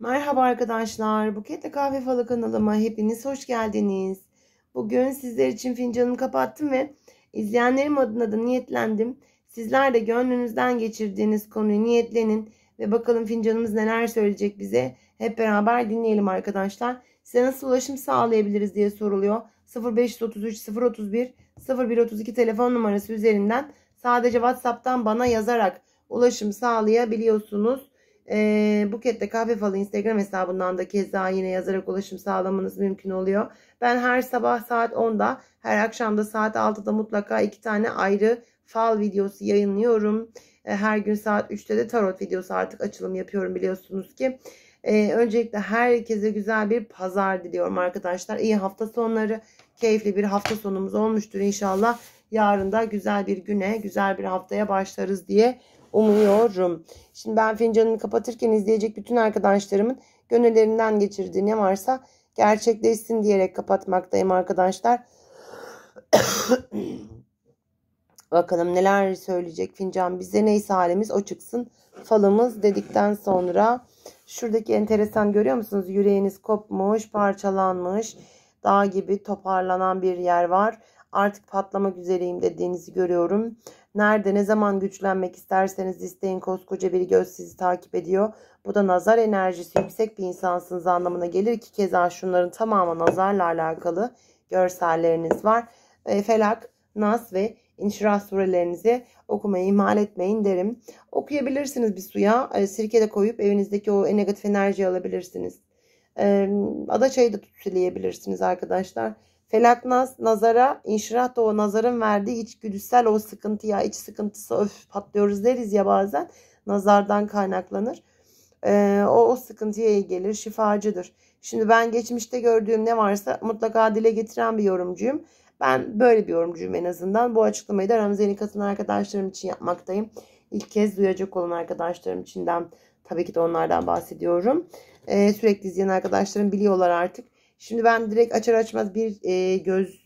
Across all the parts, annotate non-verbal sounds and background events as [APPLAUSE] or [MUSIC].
Merhaba arkadaşlar. Buketle Kahve Falı kanalıma hepiniz hoş geldiniz. Bugün sizler için fincanımı kapattım ve izleyenlerim adına da niyetlendim. Sizler de gönlünüzden geçirdiğiniz konuyu niyetlenin ve bakalım fincanımız neler söyleyecek bize. Hep beraber dinleyelim arkadaşlar. Size nasıl ulaşım sağlayabiliriz diye soruluyor. 0533 031 0132 telefon numarası üzerinden sadece WhatsApp'tan bana yazarak ulaşım sağlayabiliyorsunuz. E, Buket'te kahve falı Instagram hesabından da keza yine yazarak ulaşım sağlamanız mümkün oluyor. Ben her sabah saat 10'da her akşam da saat 6'da mutlaka iki tane ayrı fal videosu yayınlıyorum. E, her gün saat 3'te de tarot videosu artık açılım yapıyorum biliyorsunuz ki. E, öncelikle herkese güzel bir pazar diliyorum arkadaşlar. İyi hafta sonları, keyifli bir hafta sonumuz olmuştur inşallah. Yarın da güzel bir güne, güzel bir haftaya başlarız diye umuyorum. Şimdi ben fincanını kapatırken izleyecek bütün arkadaşlarımın gönüllerinden geçirdiği ne varsa gerçekleşsin diyerek kapatmaktayım arkadaşlar. [COUGHS] Bakalım neler söyleyecek fincan bize neyse halimiz o çıksın falımız dedikten sonra şuradaki enteresan görüyor musunuz? Yüreğiniz kopmuş, parçalanmış, dağ gibi toparlanan bir yer var. Artık patlamak üzereyim dediğinizi görüyorum. Nerede ne zaman güçlenmek isterseniz isteyin koskoca bir göz sizi takip ediyor. Bu da nazar enerjisi yüksek bir insansınız anlamına gelir ki keza şunların tamamı nazarla alakalı görselleriniz var. E, felak, nas ve inşirah surelerinizi okumayı ihmal etmeyin derim. Okuyabilirsiniz bir suya e, sirke de koyup evinizdeki o negatif enerjiyi alabilirsiniz. E, çayı da tutsulayabilirsiniz arkadaşlar. Felaknas nazara, inşirat o nazarın verdiği içgüdüsel o sıkıntı ya iç sıkıntısı öf patlıyoruz deriz ya bazen. Nazardan kaynaklanır. Ee, o, o sıkıntıya iyi gelir, şifacıdır. Şimdi ben geçmişte gördüğüm ne varsa mutlaka dile getiren bir yorumcuyum. Ben böyle bir yorumcuyum en azından. Bu açıklamayı da Ramazan'ı katılan arkadaşlarım için yapmaktayım. İlk kez duyacak olan arkadaşlarım içinden tabii ki de onlardan bahsediyorum. Ee, sürekli izleyen arkadaşlarım biliyorlar artık. Şimdi ben direkt açar açmaz bir e, göz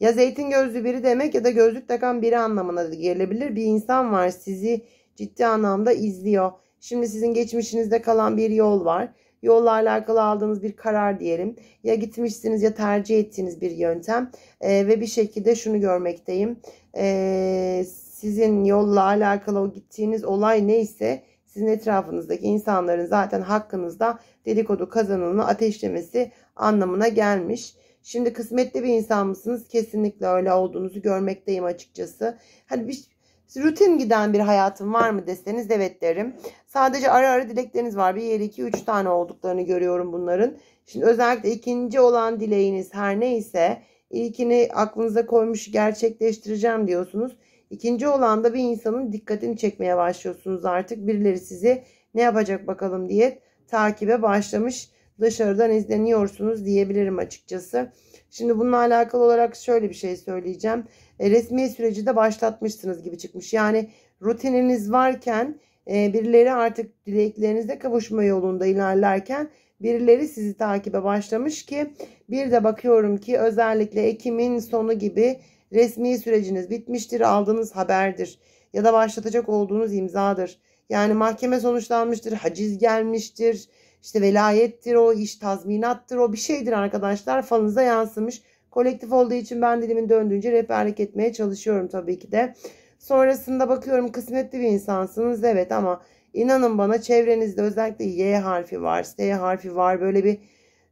ya zeytin gözlü biri demek ya da gözlük takan biri anlamına gelebilir. Bir insan var sizi ciddi anlamda izliyor. Şimdi sizin geçmişinizde kalan bir yol var. Yolla alakalı aldığınız bir karar diyelim. Ya gitmişsiniz ya tercih ettiğiniz bir yöntem. E, ve bir şekilde şunu görmekteyim. E, sizin yolla alakalı o gittiğiniz olay neyse sizin etrafınızdaki insanların zaten hakkınızda dedikodu kazanını ateşlemesi anlamına gelmiş. Şimdi kısmetli bir insan mısınız? Kesinlikle öyle olduğunuzu görmekteyim açıkçası. Hani bir rutin giden bir hayatım var mı deseniz evet derim. Sadece ara ara dilekleriniz var. Bir yeri iki üç tane olduklarını görüyorum bunların. Şimdi özellikle ikinci olan dileğiniz her neyse ilkini aklınıza koymuş gerçekleştireceğim diyorsunuz. İkinci olan da bir insanın dikkatini çekmeye başlıyorsunuz artık. Birileri sizi ne yapacak bakalım diye takibe başlamış dışarıdan izleniyorsunuz diyebilirim açıkçası. Şimdi bununla alakalı olarak şöyle bir şey söyleyeceğim. E, resmi süreci de başlatmışsınız gibi çıkmış. Yani rutininiz varken e, birileri artık dileklerinizle kavuşma yolunda ilerlerken birileri sizi takibe başlamış ki bir de bakıyorum ki özellikle Ekim'in sonu gibi resmi süreciniz bitmiştir aldığınız haberdir ya da başlatacak olduğunuz imzadır. Yani mahkeme sonuçlanmıştır, haciz gelmiştir, işte velayettir o, iş tazminattır o bir şeydir arkadaşlar. Falınıza yansımış. Kolektif olduğu için ben dilimin döndüğünce rehberlik etmeye çalışıyorum tabii ki de. Sonrasında bakıyorum kısmetli bir insansınız evet ama inanın bana çevrenizde özellikle Y harfi var, S harfi var böyle bir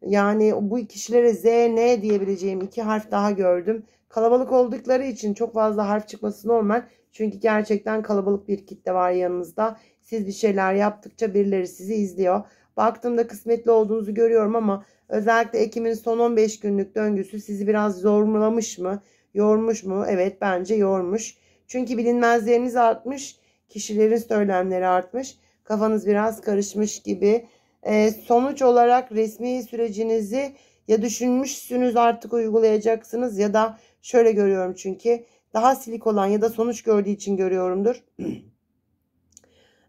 yani bu kişilere Z, N diyebileceğim iki harf daha gördüm. Kalabalık oldukları için çok fazla harf çıkması normal. Çünkü gerçekten kalabalık bir kitle var yanınızda. Siz bir şeyler yaptıkça birileri sizi izliyor. Baktığımda kısmetli olduğunuzu görüyorum ama özellikle Ekim'in son 15 günlük döngüsü sizi biraz zorlamış mı? Yormuş mu? Evet bence yormuş. Çünkü bilinmezleriniz artmış. Kişilerin söylemleri artmış. Kafanız biraz karışmış gibi. Ee, sonuç olarak resmi sürecinizi ya düşünmüşsünüz artık uygulayacaksınız ya da şöyle görüyorum çünkü daha silik olan ya da sonuç gördüğü için görüyorumdur. [CLEARS THROAT]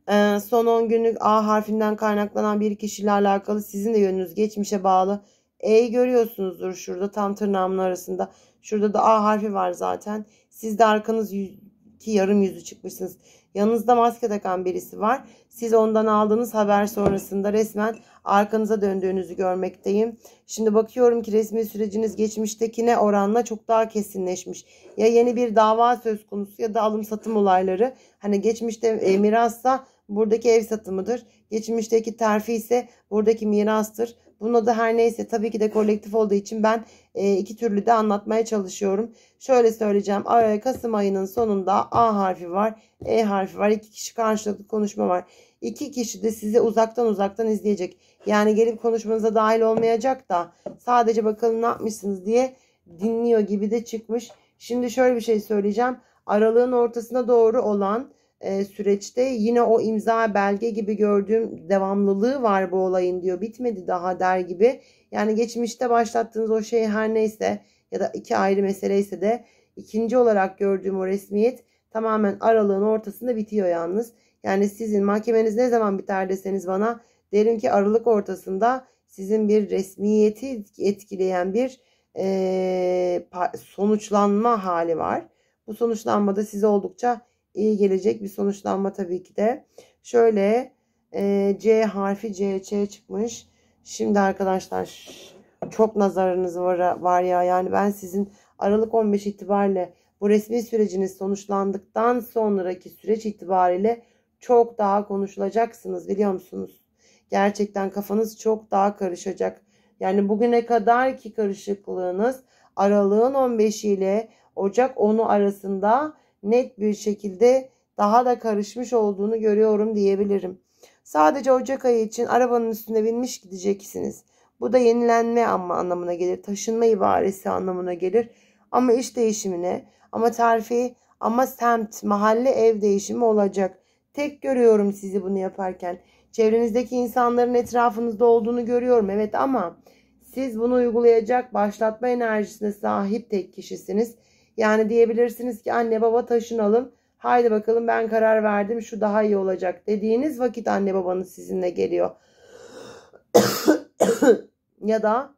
Ee, son 10 günlük A harfinden kaynaklanan bir kişiyle alakalı sizin de yönünüz geçmişe bağlı. E görüyorsunuzdur şurada tam tırnağımın arasında. Şurada da A harfi var zaten. Siz de arkanız ki yarım yüzü çıkmışsınız. Yanınızda maske takan birisi var. Siz ondan aldığınız haber sonrasında resmen arkanıza döndüğünüzü görmekteyim. Şimdi bakıyorum ki resmi süreciniz geçmiştekine oranla çok daha kesinleşmiş. Ya yeni bir dava söz konusu ya da alım satım olayları. Hani geçmişte e, mirassa buradaki ev satımıdır. Geçmişteki terfi ise buradaki mirastır. Buna da her neyse tabii ki de kolektif olduğu için ben e, iki türlü de anlatmaya çalışıyorum. Şöyle söyleyeceğim. Kasım ayının sonunda A harfi var. E harfi var. iki kişi karşılıklı konuşma var. İki kişi de sizi uzaktan uzaktan izleyecek. Yani gelip konuşmanıza dahil olmayacak da sadece bakalım ne yapmışsınız diye dinliyor gibi de çıkmış. Şimdi şöyle bir şey söyleyeceğim. Aralığın ortasına doğru olan e, süreçte yine o imza belge gibi gördüğüm devamlılığı var bu olayın diyor. Bitmedi daha der gibi. Yani geçmişte başlattığınız o şey her neyse ya da iki ayrı meseleyse de ikinci olarak gördüğüm o resmiyet tamamen aralığın ortasında bitiyor yalnız. Yani sizin mahkemeniz ne zaman biter deseniz bana derim ki aralık ortasında sizin bir resmiyeti etkileyen bir e, sonuçlanma hali var. Bu sonuçlanmada size oldukça iyi gelecek bir sonuçlanma tabii ki de. Şöyle e, C harfi C, C çıkmış. Şimdi arkadaşlar çok nazarınız var, var ya yani ben sizin Aralık 15 itibariyle bu resmi süreciniz sonuçlandıktan sonraki süreç itibariyle çok daha konuşulacaksınız biliyor musunuz? Gerçekten kafanız çok daha karışacak. Yani bugüne kadarki karışıklığınız aralığın 15 ile Ocak 10'u arasında net bir şekilde daha da karışmış olduğunu görüyorum diyebilirim. Sadece Ocak ayı için arabanın üstünde binmiş gideceksiniz. Bu da yenilenme ama anlamına gelir. Taşınma ibaresi anlamına gelir. Ama iş değişimine, ama terfi, ama semt, mahalle, ev değişimi olacak. Tek görüyorum sizi bunu yaparken. Çevrenizdeki insanların etrafınızda olduğunu görüyorum. Evet ama siz bunu uygulayacak başlatma enerjisine sahip tek kişisiniz. Yani diyebilirsiniz ki anne baba taşınalım. Haydi bakalım ben karar verdim şu daha iyi olacak dediğiniz vakit anne babanız sizinle geliyor. [COUGHS] ya da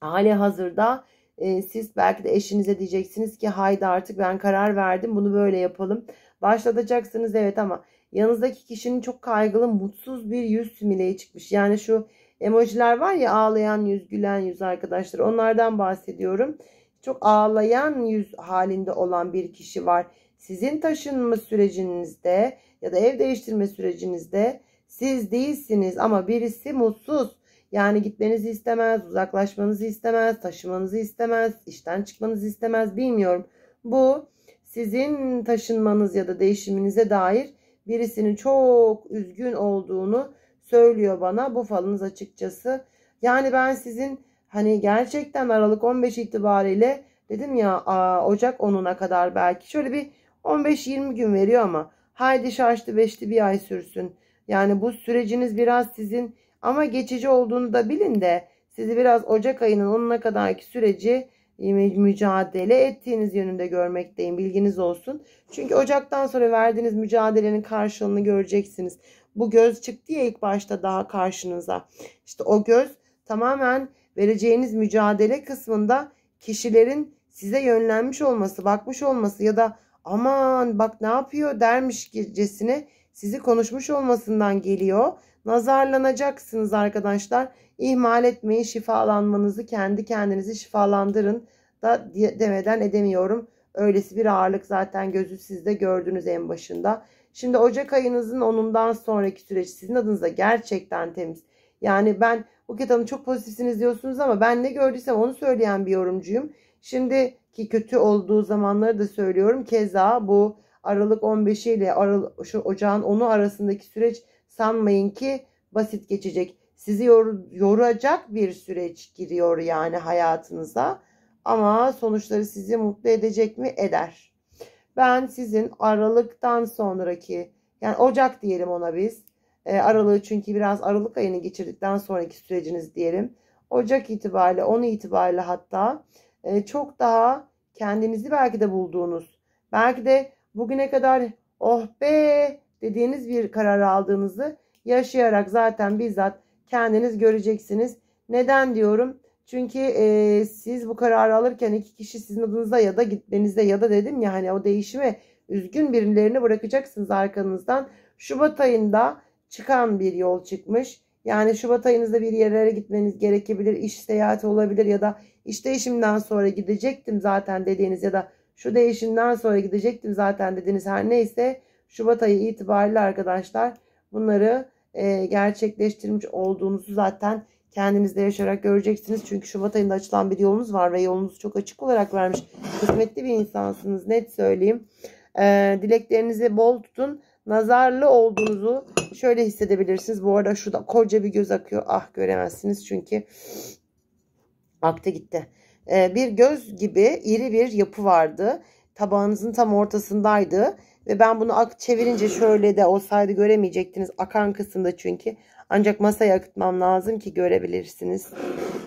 hali hazırda e, siz belki de eşinize diyeceksiniz ki haydi artık ben karar verdim bunu böyle yapalım. Başlatacaksınız evet ama yanınızdaki kişinin çok kaygılı mutsuz bir yüz simüleye çıkmış. Yani şu emojiler var ya ağlayan yüz gülen yüz arkadaşlar onlardan bahsediyorum. Çok ağlayan yüz halinde olan bir kişi var. Sizin taşınma sürecinizde ya da ev değiştirme sürecinizde siz değilsiniz ama birisi mutsuz. Yani gitmenizi istemez, uzaklaşmanızı istemez, taşımanızı istemez, işten çıkmanızı istemez bilmiyorum. Bu sizin taşınmanız ya da değişiminize dair birisinin çok üzgün olduğunu söylüyor bana bu falınız açıkçası. Yani ben sizin Hani gerçekten Aralık 15 itibariyle dedim ya Ocak 10'una kadar belki şöyle bir 15-20 gün veriyor ama haydi şarjlı beşli bir ay sürsün. Yani bu süreciniz biraz sizin ama geçici olduğunu da bilin de sizi biraz Ocak ayının 10'una kadarki süreci e, mücadele ettiğiniz yönünde görmekteyim. Bilginiz olsun. Çünkü Ocak'tan sonra verdiğiniz mücadelenin karşılığını göreceksiniz. Bu göz çıktı ya ilk başta daha karşınıza. İşte o göz tamamen vereceğiniz mücadele kısmında kişilerin size yönlenmiş olması, bakmış olması ya da aman bak ne yapıyor dermiş gecesine sizi konuşmuş olmasından geliyor. Nazarlanacaksınız arkadaşlar. İhmal etmeyi şifalanmanızı kendi kendinizi şifalandırın da demeden edemiyorum. Öylesi bir ağırlık zaten gözü sizde gördünüz en başında. Şimdi Ocak ayınızın onundan sonraki süreç sizin adınıza gerçekten temiz. Yani ben Buket Hanım çok pozitifsiniz diyorsunuz ama ben ne gördüysem onu söyleyen bir yorumcuyum. Şimdi ki kötü olduğu zamanları da söylüyorum. Keza bu Aralık 15'i ile Aral şu Ocağın 10'u arasındaki süreç sanmayın ki basit geçecek. Sizi yor yoracak bir süreç giriyor yani hayatınıza. Ama sonuçları sizi mutlu edecek mi? Eder. Ben sizin Aralık'tan sonraki yani Ocak diyelim ona biz. E, aralığı çünkü biraz Aralık ayını geçirdikten sonraki süreciniz diyelim. Ocak itibariyle, 10 itibariyle hatta e, çok daha kendinizi belki de bulduğunuz, belki de bugüne kadar oh be dediğiniz bir karar aldığınızı yaşayarak zaten bizzat kendiniz göreceksiniz. Neden diyorum? Çünkü e, siz bu kararı alırken iki kişi sizin adınıza ya da gitmenizde ya da dedim ya hani o değişime üzgün birilerini bırakacaksınız arkanızdan. Şubat ayında çıkan bir yol çıkmış. Yani Şubat ayınızda bir yerlere gitmeniz gerekebilir. İş seyahati olabilir ya da iş değişimden sonra gidecektim zaten dediğiniz ya da şu değişimden sonra gidecektim zaten dediğiniz her neyse Şubat ayı itibariyle arkadaşlar bunları e, gerçekleştirmiş olduğunuzu zaten kendinizde yaşayarak göreceksiniz. Çünkü Şubat ayında açılan bir yolunuz var ve yolunuzu çok açık olarak vermiş. Kısmetli bir insansınız net söyleyeyim. E, dileklerinizi bol tutun nazarlı olduğunuzu şöyle hissedebilirsiniz. Bu arada şurada koca bir göz akıyor. Ah göremezsiniz çünkü aktı gitti. Ee, bir göz gibi iri bir yapı vardı. Tabağınızın tam ortasındaydı. Ve ben bunu ak çevirince şöyle de olsaydı göremeyecektiniz. Akan kısımda çünkü. Ancak masaya akıtmam lazım ki görebilirsiniz.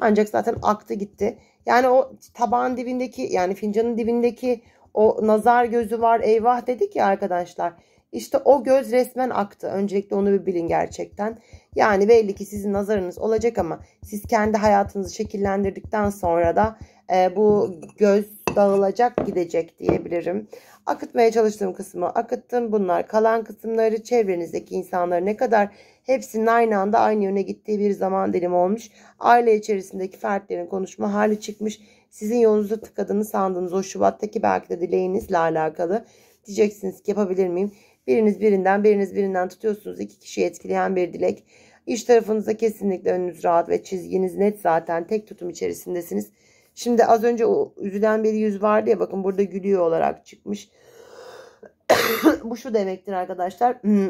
Ancak zaten aktı gitti. Yani o tabağın dibindeki yani fincanın dibindeki o nazar gözü var eyvah dedik ya arkadaşlar. İşte o göz resmen aktı. Öncelikle onu bir bilin gerçekten. Yani belli ki sizin nazarınız olacak ama siz kendi hayatınızı şekillendirdikten sonra da e, bu göz dağılacak gidecek diyebilirim. Akıtmaya çalıştığım kısmı akıttım. Bunlar kalan kısımları çevrenizdeki insanlar ne kadar hepsinin aynı anda aynı yöne gittiği bir zaman dilimi olmuş. Aile içerisindeki fertlerin konuşma hali çıkmış. Sizin yolunuzu tıkadığını sandığınız o Şubat'taki belki de dileğinizle alakalı. Diyeceksiniz ki yapabilir miyim? Biriniz birinden, biriniz birinden tutuyorsunuz. İki kişiyi etkileyen bir dilek. İş tarafınızda kesinlikle önünüz rahat ve çizginiz net zaten. Tek tutum içerisindesiniz. Şimdi az önce o üzülen bir yüz vardı ya bakın burada gülüyor olarak çıkmış. [COUGHS] Bu şu demektir arkadaşlar. Hmm.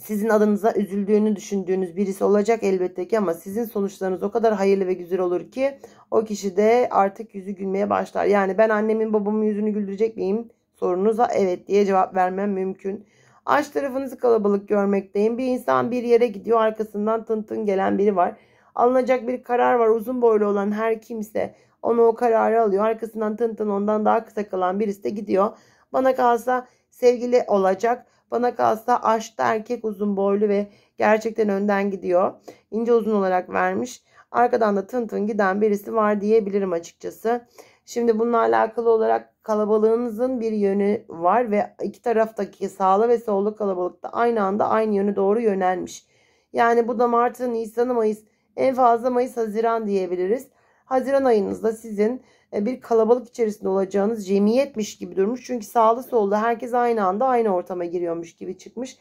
Sizin adınıza üzüldüğünü düşündüğünüz birisi olacak elbette ki ama sizin sonuçlarınız o kadar hayırlı ve güzel olur ki o kişi de artık yüzü gülmeye başlar. Yani ben annemin babamın yüzünü güldürecek miyim? sorunuza evet diye cevap vermem mümkün. Aç tarafınızı kalabalık görmekteyim. Bir insan bir yere gidiyor arkasından tıntın tın gelen biri var. Alınacak bir karar var. Uzun boylu olan her kimse onu o kararı alıyor. Arkasından tıntın tın ondan daha kısa kalan birisi de gidiyor. Bana kalsa sevgili olacak. Bana kalsa aşkta erkek uzun boylu ve gerçekten önden gidiyor. İnce uzun olarak vermiş. Arkadan da tıntın tın giden birisi var diyebilirim açıkçası. Şimdi bununla alakalı olarak kalabalığınızın bir yönü var ve iki taraftaki sağlı ve sollu kalabalıkta aynı anda aynı yönü doğru yönelmiş. Yani bu da Mart'ın Nisan'ı Mayıs en fazla Mayıs Haziran diyebiliriz. Haziran ayınızda sizin e, bir kalabalık içerisinde olacağınız cemiyetmiş gibi durmuş. Çünkü sağlı solda herkes aynı anda aynı ortama giriyormuş gibi çıkmış.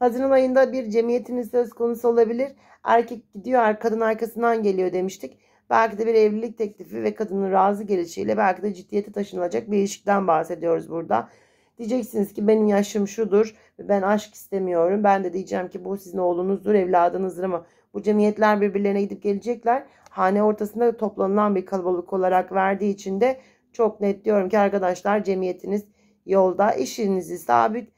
Haziran ayında bir cemiyetiniz söz konusu olabilir. Erkek gidiyor, kadın arkasından geliyor demiştik. Belki de bir evlilik teklifi ve kadının razı gelişiyle belki de ciddiyete taşınılacak bir ilişkiden bahsediyoruz burada. Diyeceksiniz ki benim yaşım şudur ve ben aşk istemiyorum. Ben de diyeceğim ki bu sizin oğlunuzdur, evladınızdır ama bu cemiyetler birbirlerine gidip gelecekler. Hane ortasında toplanılan bir kalabalık olarak verdiği için de çok net diyorum ki arkadaşlar cemiyetiniz yolda, işinizi sabit,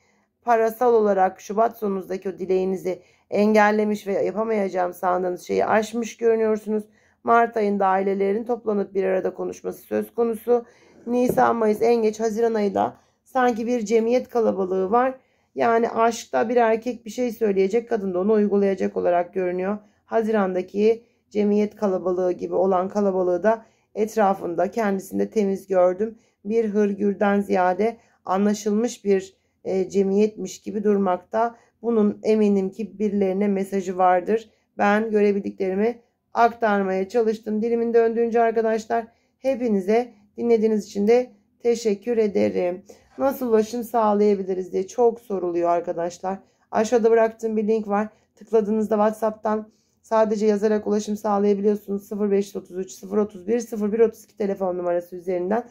parasal olarak Şubat sonunuzdaki o dileğinizi engellemiş ve yapamayacağım sandığınız şeyi aşmış görünüyorsunuz. Mart ayında ailelerin toplanıp bir arada konuşması söz konusu. Nisan, Mayıs, en geç Haziran ayı da sanki bir cemiyet kalabalığı var. Yani aşkta bir erkek bir şey söyleyecek, kadın da onu uygulayacak olarak görünüyor. Haziran'daki cemiyet kalabalığı gibi olan kalabalığı da etrafında kendisinde temiz gördüm. Bir hırgürden ziyade anlaşılmış bir e, cemiyetmiş gibi durmakta. Bunun eminim ki birilerine mesajı vardır. Ben görebildiklerimi aktarmaya çalıştım. Dilimin döndüğünce arkadaşlar hepinize dinlediğiniz için de teşekkür ederim. Nasıl ulaşım sağlayabiliriz diye çok soruluyor arkadaşlar. Aşağıda bıraktığım bir link var. Tıkladığınızda WhatsApp'tan sadece yazarak ulaşım sağlayabiliyorsunuz. 0533 031 0132 telefon numarası üzerinden.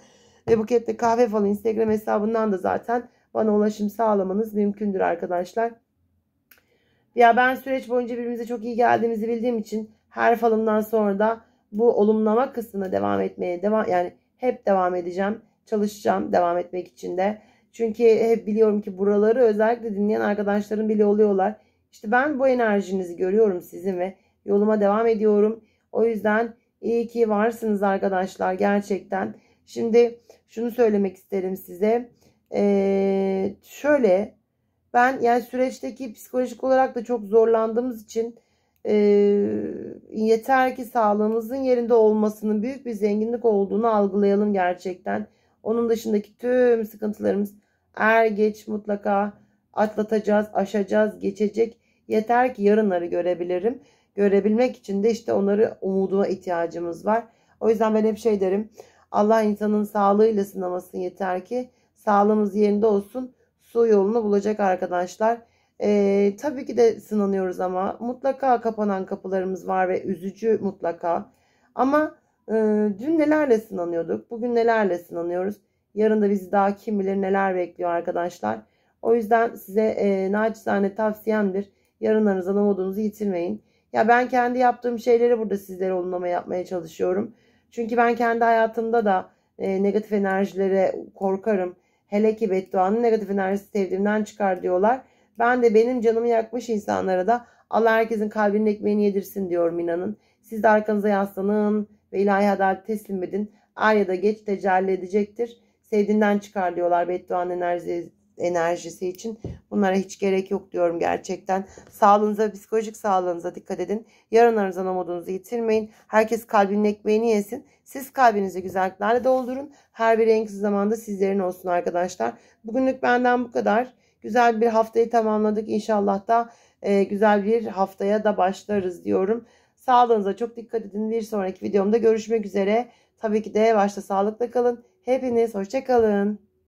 Ve Buket'te kahve falı Instagram hesabından da zaten bana ulaşım sağlamanız mümkündür arkadaşlar. Ya ben süreç boyunca birbirimize çok iyi geldiğimizi bildiğim için her falımdan sonra da bu olumlama kısmına devam etmeye devam yani hep devam edeceğim. Çalışacağım devam etmek için de. Çünkü hep biliyorum ki buraları özellikle dinleyen arkadaşlarım bile oluyorlar. İşte ben bu enerjinizi görüyorum sizin ve yoluma devam ediyorum. O yüzden iyi ki varsınız arkadaşlar gerçekten. Şimdi şunu söylemek isterim size. Ee, şöyle ben yani süreçteki psikolojik olarak da çok zorlandığımız için e, yeter ki sağlığımızın yerinde olmasının büyük bir zenginlik olduğunu algılayalım gerçekten. Onun dışındaki tüm sıkıntılarımız er geç mutlaka atlatacağız, aşacağız, geçecek. Yeter ki yarınları görebilirim. Görebilmek için de işte onları umuduma ihtiyacımız var. O yüzden ben hep şey derim. Allah insanın sağlığıyla sınamasın yeter ki sağlığımız yerinde olsun. Su yolunu bulacak arkadaşlar. E, tabii ki de sınanıyoruz ama mutlaka kapanan kapılarımız var ve üzücü mutlaka. Ama e, dün nelerle sınanıyorduk, bugün nelerle sınanıyoruz. Yarın da bizi daha kim bilir neler bekliyor arkadaşlar. O yüzden size e, naçizane tavsiyemdir. Yarınlarınızdan umudunuzu yitirmeyin. Ya ben kendi yaptığım şeyleri burada sizlere olumlama yapmaya çalışıyorum. Çünkü ben kendi hayatımda da e, negatif enerjilere korkarım. Hele ki bedduanın negatif enerjisi sevdiğimden çıkar diyorlar. Ben de benim canımı yakmış insanlara da Allah herkesin kalbinin ekmeğini yedirsin diyor minanın. Siz de arkanıza yaslanın ve ilahi adalet teslim edin. Er ya da geç tecelli edecektir. Sevdiğinden çıkar diyorlar bedduanın enerji, enerjisi için. Bunlara hiç gerek yok diyorum gerçekten. Sağlığınıza, psikolojik sağlığınıza dikkat edin. Yarınlarınızdan umudunuzu yitirmeyin. Herkes kalbinin ekmeğini yesin. Siz kalbinizi güzelliklerle doldurun. Her bir en kısa zamanda sizlerin olsun arkadaşlar. Bugünlük benden bu kadar. Güzel bir haftayı tamamladık. İnşallah da e, güzel bir haftaya da başlarız diyorum. Sağlığınıza çok dikkat edin. Bir sonraki videomda görüşmek üzere. Tabii ki de başta sağlıkla kalın. Hepiniz hoşçakalın.